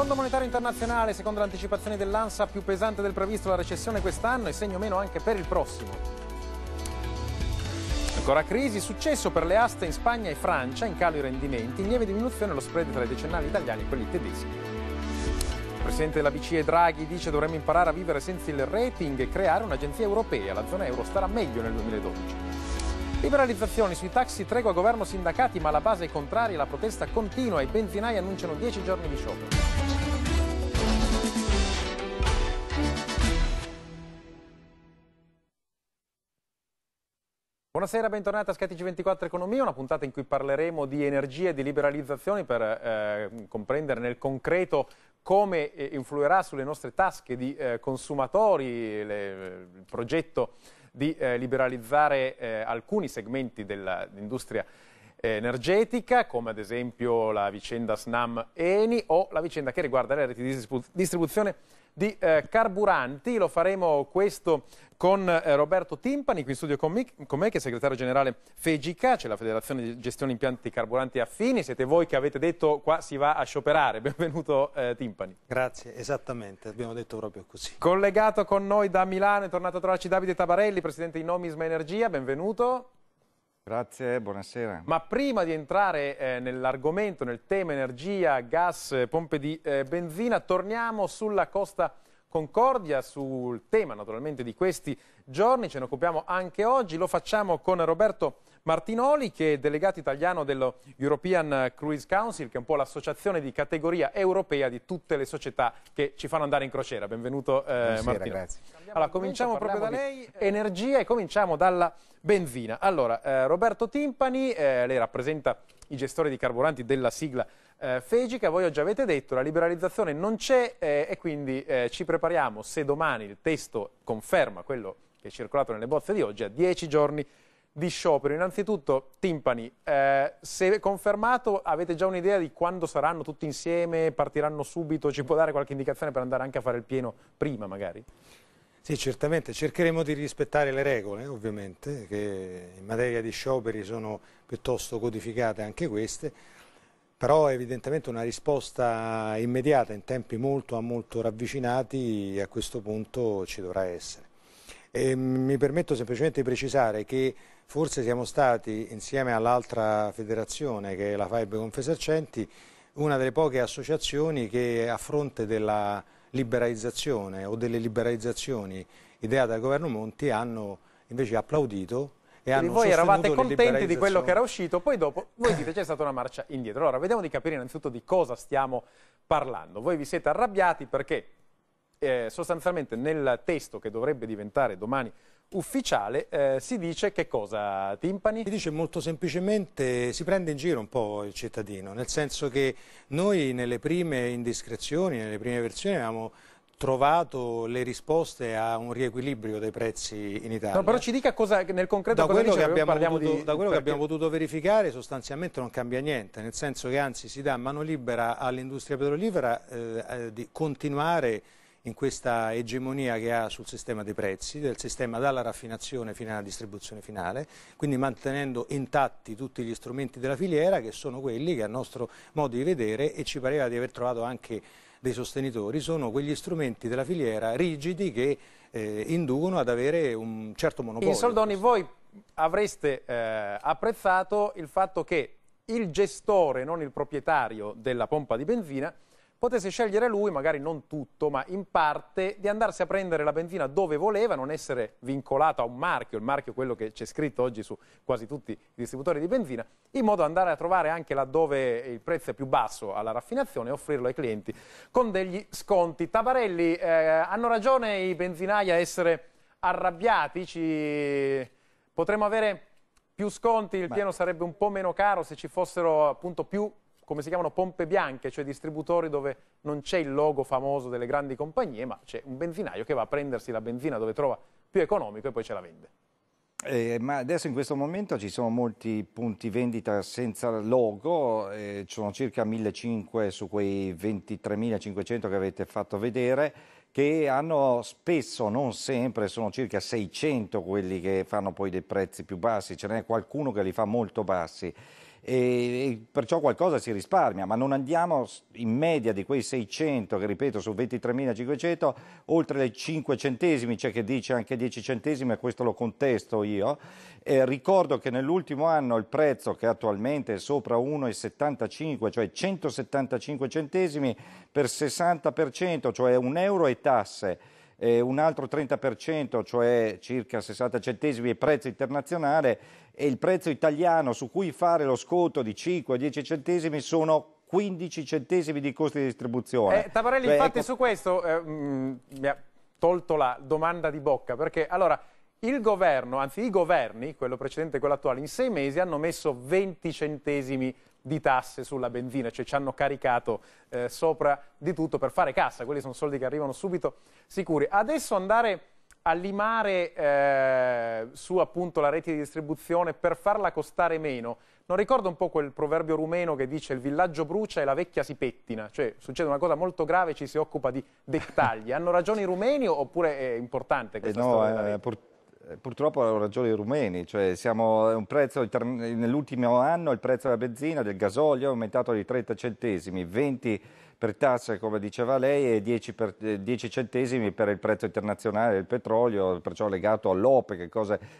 Fondo Monetario Internazionale, secondo l'anticipazione dell'ANSA, più pesante del previsto la recessione quest'anno e segno meno anche per il prossimo. Ancora crisi, successo per le aste in Spagna e Francia, in calo i rendimenti, in lieve diminuzione lo spread tra i decennali italiani e quelli tedeschi. Il Presidente della BCE Draghi dice dovremmo imparare a vivere senza il rating e creare un'agenzia europea. La zona euro starà meglio nel 2012. Liberalizzazioni sui taxi, tregua governo sindacati, ma la base è contraria, la protesta continua, i benzinai annunciano 10 giorni di sciopero. Buonasera, bentornati a Scatti 24 Economia, una puntata in cui parleremo di energie e di liberalizzazioni per eh, comprendere nel concreto come eh, influirà sulle nostre tasche di eh, consumatori le, il progetto di eh, liberalizzare alcuni segmenti dell'industria energetica, come ad esempio la vicenda Snam-Eni o la vicenda che riguarda le reti di distribuzione di eh, carburanti. Lo faremo questo con eh, Roberto Timpani, qui in studio con, con, me, che è segretario generale FEGICA, cioè la Federazione di Gestione Impianti Carburanti Affini. Siete voi che avete detto qua si va a scioperare. Benvenuto eh, Timpani. Grazie, esattamente, abbiamo detto proprio così. Collegato con noi da Milano è tornato a trovarci Davide Tabarelli, presidente di Nomisma Energia. Benvenuto. Grazie, buonasera. Ma prima di entrare eh, nell'argomento, nel tema energia, gas, eh, pompe di eh, benzina, torniamo sulla costa Concordia, sul tema naturalmente di questi giorni, ce ne occupiamo anche oggi, lo facciamo con Roberto Martinoli che è delegato italiano dello European Cruise Council che è un po' l'associazione di categoria europea di tutte le società che ci fanno andare in crociera. Benvenuto eh, Martinoli. Allora cominciamo proprio da lei, eh, energia e cominciamo dalla benzina. Allora eh, Roberto Timpani, eh, lei rappresenta i gestori di carburanti della sigla eh, Fegica, voi oggi avete detto la liberalizzazione non c'è eh, e quindi eh, ci prepariamo se domani il testo conferma quello che è circolato nelle bozze di oggi a dieci giorni di sciopero. Innanzitutto, timpani, eh, se confermato avete già un'idea di quando saranno tutti insieme, partiranno subito, ci può dare qualche indicazione per andare anche a fare il pieno prima magari? Sì, certamente, cercheremo di rispettare le regole ovviamente, che in materia di scioperi sono piuttosto codificate anche queste, però evidentemente una risposta immediata in tempi molto, a molto ravvicinati a questo punto ci dovrà essere. E mi permetto semplicemente di precisare che Forse siamo stati, insieme all'altra federazione che è la FAIB Confesercenti, una delle poche associazioni che a fronte della liberalizzazione o delle liberalizzazioni ideate dal governo Monti hanno invece applaudito e Quindi hanno voi eravate contenti di quello che era uscito, poi dopo voi dite c'è stata una marcia indietro. Allora, vediamo di capire innanzitutto di cosa stiamo parlando. Voi vi siete arrabbiati perché eh, sostanzialmente nel testo che dovrebbe diventare domani ufficiale eh, si dice che cosa, Timpani? Si dice molto semplicemente, si prende in giro un po' il cittadino, nel senso che noi nelle prime indiscrezioni, nelle prime versioni avevamo trovato le risposte a un riequilibrio dei prezzi in Italia. No, però ci dica cosa, nel concreto da cosa quello che abbiamo potuto, di... Da quello perché... che abbiamo potuto verificare sostanzialmente non cambia niente, nel senso che anzi si dà mano libera all'industria petrolifera eh, eh di continuare in questa egemonia che ha sul sistema dei prezzi, del sistema dalla raffinazione fino alla distribuzione finale, quindi mantenendo intatti tutti gli strumenti della filiera che sono quelli che a nostro modo di vedere e ci pareva di aver trovato anche dei sostenitori, sono quegli strumenti della filiera rigidi che eh, inducono ad avere un certo monopolio. In soldoni voi avreste eh, apprezzato il fatto che il gestore, non il proprietario della pompa di benzina, potesse scegliere lui, magari non tutto, ma in parte, di andarsi a prendere la benzina dove voleva, non essere vincolato a un marchio, il marchio è quello che c'è scritto oggi su quasi tutti i distributori di benzina, in modo da andare a trovare anche laddove il prezzo è più basso alla raffinazione e offrirlo ai clienti con degli sconti. Tabarelli, eh, hanno ragione i benzinai a essere arrabbiati? Ci... Potremmo avere più sconti, il pieno sarebbe un po' meno caro se ci fossero appunto più come si chiamano, pompe bianche, cioè distributori dove non c'è il logo famoso delle grandi compagnie, ma c'è un benzinaio che va a prendersi la benzina dove trova più economico e poi ce la vende. Eh, ma adesso in questo momento ci sono molti punti vendita senza logo, eh, ci sono circa 1.500 su quei 23.500 che avete fatto vedere, che hanno spesso, non sempre, sono circa 600 quelli che fanno poi dei prezzi più bassi, ce n'è qualcuno che li fa molto bassi e perciò qualcosa si risparmia, ma non andiamo in media di quei 600 che ripeto su 23.500 oltre le 5 centesimi, c'è chi dice anche 10 centesimi e questo lo contesto io. Eh, ricordo che nell'ultimo anno il prezzo che attualmente è sopra 1,75, cioè 175 centesimi per 60%, cioè 1 euro e tasse eh, un altro 30%, cioè circa 60 centesimi, è prezzo internazionale e il prezzo italiano su cui fare lo sconto di 5-10 centesimi sono 15 centesimi di costi di distribuzione. Eh, Tabarelli, cioè, infatti, ecco... su questo eh, mh, mm, mi ha tolto la domanda di bocca, perché allora il governo, anzi i governi, quello precedente e quello attuale, in sei mesi hanno messo 20 centesimi di di tasse sulla benzina, cioè ci hanno caricato eh, sopra di tutto per fare cassa, quelli sono soldi che arrivano subito sicuri. Adesso andare a limare eh, su appunto la rete di distribuzione per farla costare meno, non ricordo un po' quel proverbio rumeno che dice il villaggio brucia e la vecchia si pettina, cioè succede una cosa molto grave e ci si occupa di dettagli. Hanno ragione i rumeni oppure è importante questa eh no, storia? Eh, purtroppo hanno ragione i rumeni, cioè nell'ultimo anno il prezzo della benzina, del gasolio è aumentato di 30 centesimi, 20 per tasse come diceva lei e 10, per, 10 eh, centesimi per il prezzo internazionale del petrolio, perciò legato all'OPE,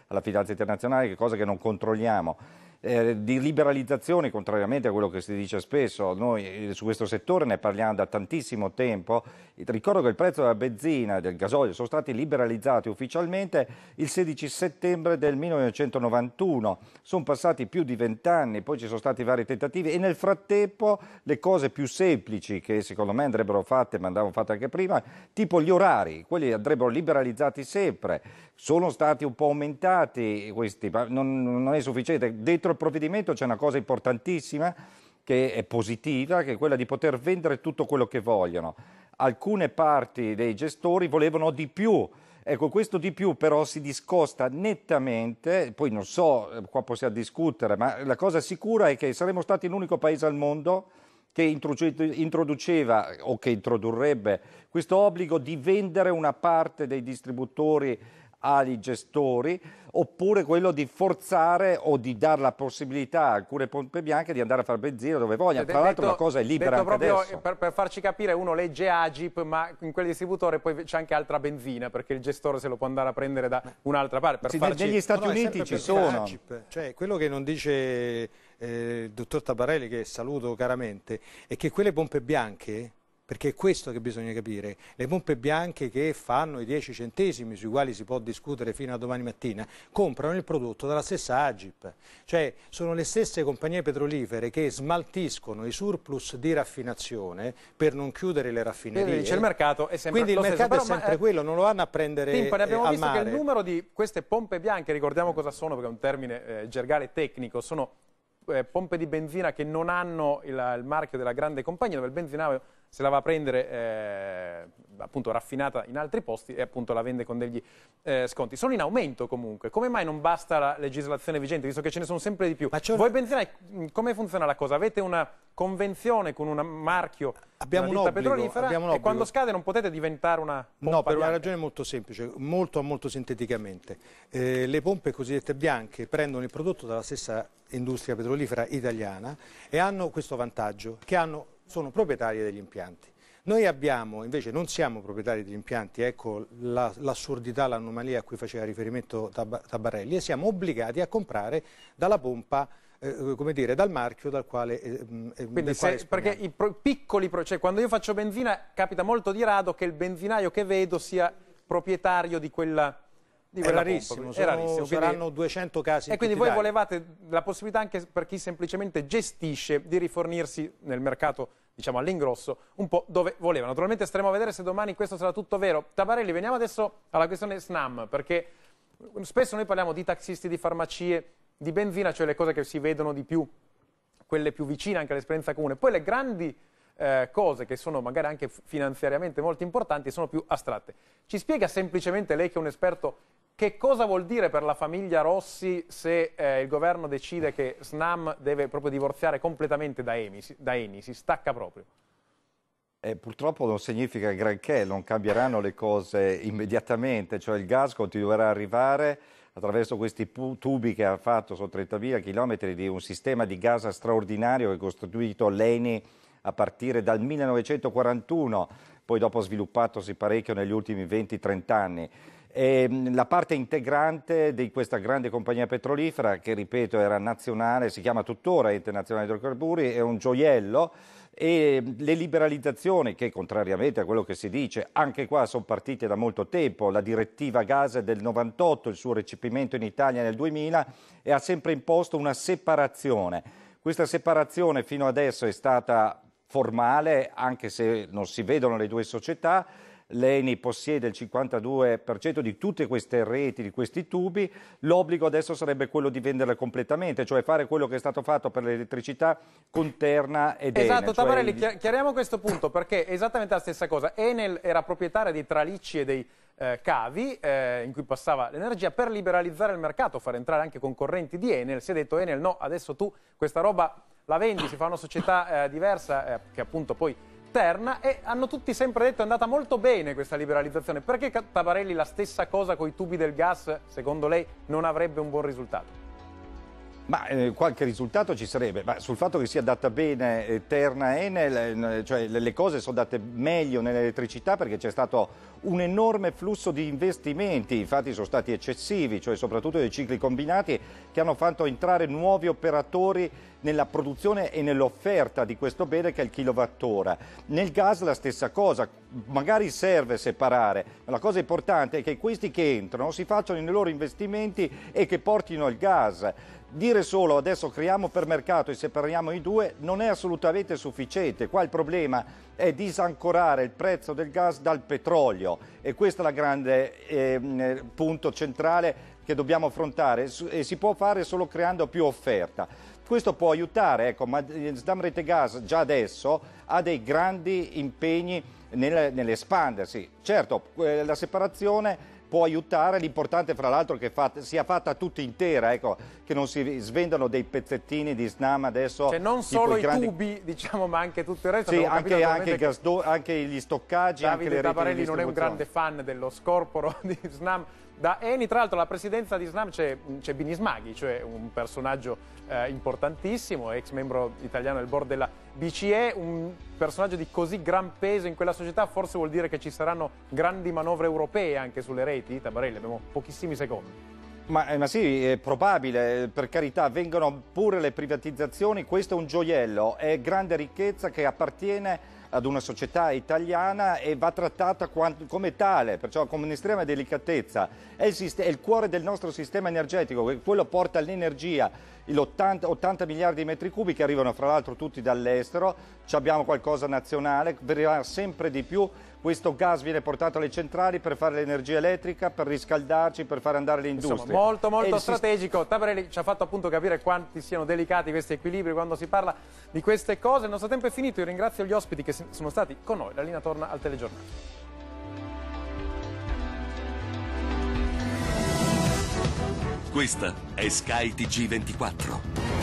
alla finanza internazionale, che cosa che non controlliamo eh, di liberalizzazione, contrariamente a quello che si dice spesso, noi eh, su questo settore ne parliamo da tantissimo tempo. Ricordo che il prezzo della benzina e del gasolio sono stati liberalizzati ufficialmente il 16 settembre del 1991. Sono passati più di vent'anni, poi ci sono stati vari tentativi e nel frattempo le cose più semplici che secondo me andrebbero fatte, ma andavano fatte anche prima, tipo gli orari, quelli andrebbero liberalizzati sempre sono stati un po' aumentati questi, ma non, non è sufficiente. Dentro il provvedimento c'è una cosa importantissima che è positiva, che è quella di poter vendere tutto quello che vogliono. Alcune parti dei gestori volevano di più. Ecco, questo di più però si discosta nettamente, poi non so, eh, qua possiamo discutere, ma la cosa sicura è che saremmo stati l'unico paese al mondo che introduceva o che introdurrebbe questo obbligo di vendere una parte dei distributori ali gestori oppure quello di forzare o di dare la possibilità a alcune pompe bianche di andare a fare benzina dove vogliono. Tra l'altro la cosa è libera anche proprio adesso. Per, per, farci capire, uno legge Agip, ma in quel distributore poi c'è anche altra benzina, perché il gestore se lo può andare a prendere da un'altra parte. Per sì, farci... Negli Stati no, Uniti ci sono. Agip, cioè, quello che non dice eh, il dottor Tabarelli, che saluto caramente, è che quelle pompe bianche perché è questo che bisogna capire. Le pompe bianche che fanno i 10 centesimi sui quali si può discutere fino a domani mattina, comprano il prodotto dalla stessa Agip. Cioè sono le stesse compagnie petrolifere che smaltiscono i surplus di raffinazione per non chiudere le raffinerie. Quindi il mercato è sempre, Quindi mercato stesso, è sempre ma, eh, quello, non lo vanno a prendere Timpa, ne abbiamo eh, visto mare. che il numero di queste pompe bianche, ricordiamo cosa sono perché è un termine eh, gergale tecnico, sono eh, pompe di benzina che non hanno il, il marchio della grande compagnia dove il benzinaio se la va a prendere eh, appunto raffinata in altri posti e appunto la vende con degli eh, sconti. Sono in aumento comunque, come mai non basta la legislazione vigente, visto che ce ne sono sempre di più? Ma Voi pensate mm, come funziona la cosa? Avete una convenzione con un marchio abbiamo una ditta obbligo, petrolifera e quando scade non potete diventare una pompa No, per bianca. una ragione molto semplice, molto, molto sinteticamente. Eh, le pompe cosiddette bianche prendono il prodotto dalla stessa industria petrolifera italiana e hanno questo vantaggio, che hanno sono proprietarie degli impianti. Noi abbiamo, invece non siamo proprietari degli impianti, ecco l'assurdità, l'anomalia a cui faceva riferimento Tabarelli, e siamo obbligati a comprare dalla pompa eh, come dire, dal marchio dal quale, eh, mm, eh Quindi se, perché i pro, piccoli cioè quando io faccio benzina capita molto di rado che il benzinaio che vedo sia proprietario di quella Dico, è rarissimo, sono, è rarissimo saranno quindi, 200 casi. E quindi voi volevate la possibilità anche per chi semplicemente gestisce di rifornirsi nel mercato diciamo all'ingrosso, un po' dove voleva. Naturalmente staremo a vedere se domani questo sarà tutto vero. Tabarelli, veniamo adesso alla questione SNAM, perché spesso noi parliamo di taxisti, di farmacie, di benzina, cioè le cose che si vedono di più, quelle più vicine anche all'esperienza comune. Poi le grandi eh, cose che sono magari anche finanziariamente molto importanti sono più astratte. Ci spiega semplicemente lei che è un esperto che cosa vuol dire per la famiglia Rossi se eh, il governo decide che Snam deve proprio divorziare completamente da Eni, da Eni si stacca proprio? Eh, purtroppo non significa granché, non cambieranno le cose immediatamente, cioè il gas continuerà a arrivare attraverso questi tubi che ha fatto, sono 30.000 chilometri di un sistema di gas straordinario che è costituito l'ENI a partire dal 1941 poi dopo sviluppatosi parecchio negli ultimi 20-30 anni. E ehm, la parte integrante di questa grande compagnia petrolifera, che ripeto era nazionale, si chiama tuttora Ente Nazionale di Idrocarburi, è un gioiello e ehm, le liberalizzazioni che contrariamente a quello che si dice anche qua sono partite da molto tempo la direttiva gas del 98 il suo recepimento in Italia nel 2000 e ha sempre imposto una separazione questa separazione fino adesso è stata formale, anche se non si vedono le due società. L'ENI possiede il 52% di tutte queste reti, di questi tubi, l'obbligo adesso sarebbe quello di venderle completamente, cioè fare quello che è stato fatto per l'elettricità con Terna ed esatto, Enel. Esatto, Tavarelli, cioè... chiariamo questo punto perché è esattamente la stessa cosa. Enel era proprietaria dei tralicci e dei eh, cavi eh, in cui passava l'energia per liberalizzare il mercato, far entrare anche concorrenti di Enel. Si è detto Enel no, adesso tu questa roba la vendi, si fa una società eh, diversa eh, che appunto poi terna e hanno tutti sempre detto è andata molto bene questa liberalizzazione. Perché Tabarelli la stessa cosa con i tubi del gas, secondo lei, non avrebbe un buon risultato? Ma eh, qualche risultato ci sarebbe, ma sul fatto che sia data bene eh, Terna Enel, cioè le, le, cose sono andate meglio nell'elettricità perché c'è stato un enorme flusso di investimenti, infatti sono stati eccessivi, cioè soprattutto dei cicli combinati che hanno fatto entrare nuovi operatori nella produzione e nell'offerta di questo bene che è il kilowattora. Nel gas la stessa cosa, magari serve separare, ma la cosa importante è che questi che entrano si facciano i loro investimenti e che portino il gas. Dire solo adesso creiamo per mercato e separiamo i due non è assolutamente sufficiente. Qua il problema è disancorare il prezzo del gas dal petrolio e questo è il grande eh, punto centrale che dobbiamo affrontare e si può fare solo creando più offerta. Questo può aiutare, ecco, ma eh, Sdamrete Gas già adesso ha dei grandi impegni nell'espandersi. Certo, eh, la separazione può aiutare. L'importante fra l'altro è che fate, sia fatta tutta intera, ecco, che non si svendano dei pezzettini di snam adesso. Cioè non solo i, grandi... tubi, diciamo, ma anche tutto il resto. Sì, anche, anche, gasdo, anche, gli stoccaggi, Davide anche le reti Tabarelli non è un grande fan dello scorporo di snam, da Eni, tra l'altro, alla presidenza di Snam c'è, c'è Binismaghi, cioè un personaggio eh, importantissimo, ex membro italiano del board della BCE, un personaggio di così gran peso in quella società, forse vuol dire che ci saranno grandi manovre europee anche sulle reti, Tabarelli, abbiamo pochissimi secondi. Ma, eh, ma, sì, è probabile, eh, per carità, vengono pure le privatizzazioni, questo è un gioiello, è grande ricchezza che appartiene ad una società italiana e va trattata come tale, perciò con un'estrema delicatezza. È il, è il, cuore del nostro sistema energetico, quello porta all'energia, 80, 80 miliardi di metri cubi che arrivano fra l'altro tutti dall'estero, Ci abbiamo qualcosa nazionale, verrà sempre di più, questo gas viene portato alle centrali per fare l'energia elettrica, per riscaldarci, per fare andare l'industria. Insomma, molto molto e strategico, Tabarelli ci ha fatto appunto capire quanti siano delicati questi equilibri quando si parla di queste cose, il nostro tempo è finito, io ringrazio gli ospiti che si sono stati con noi. La linea torna al telegiornale. Questa è Sky TG24.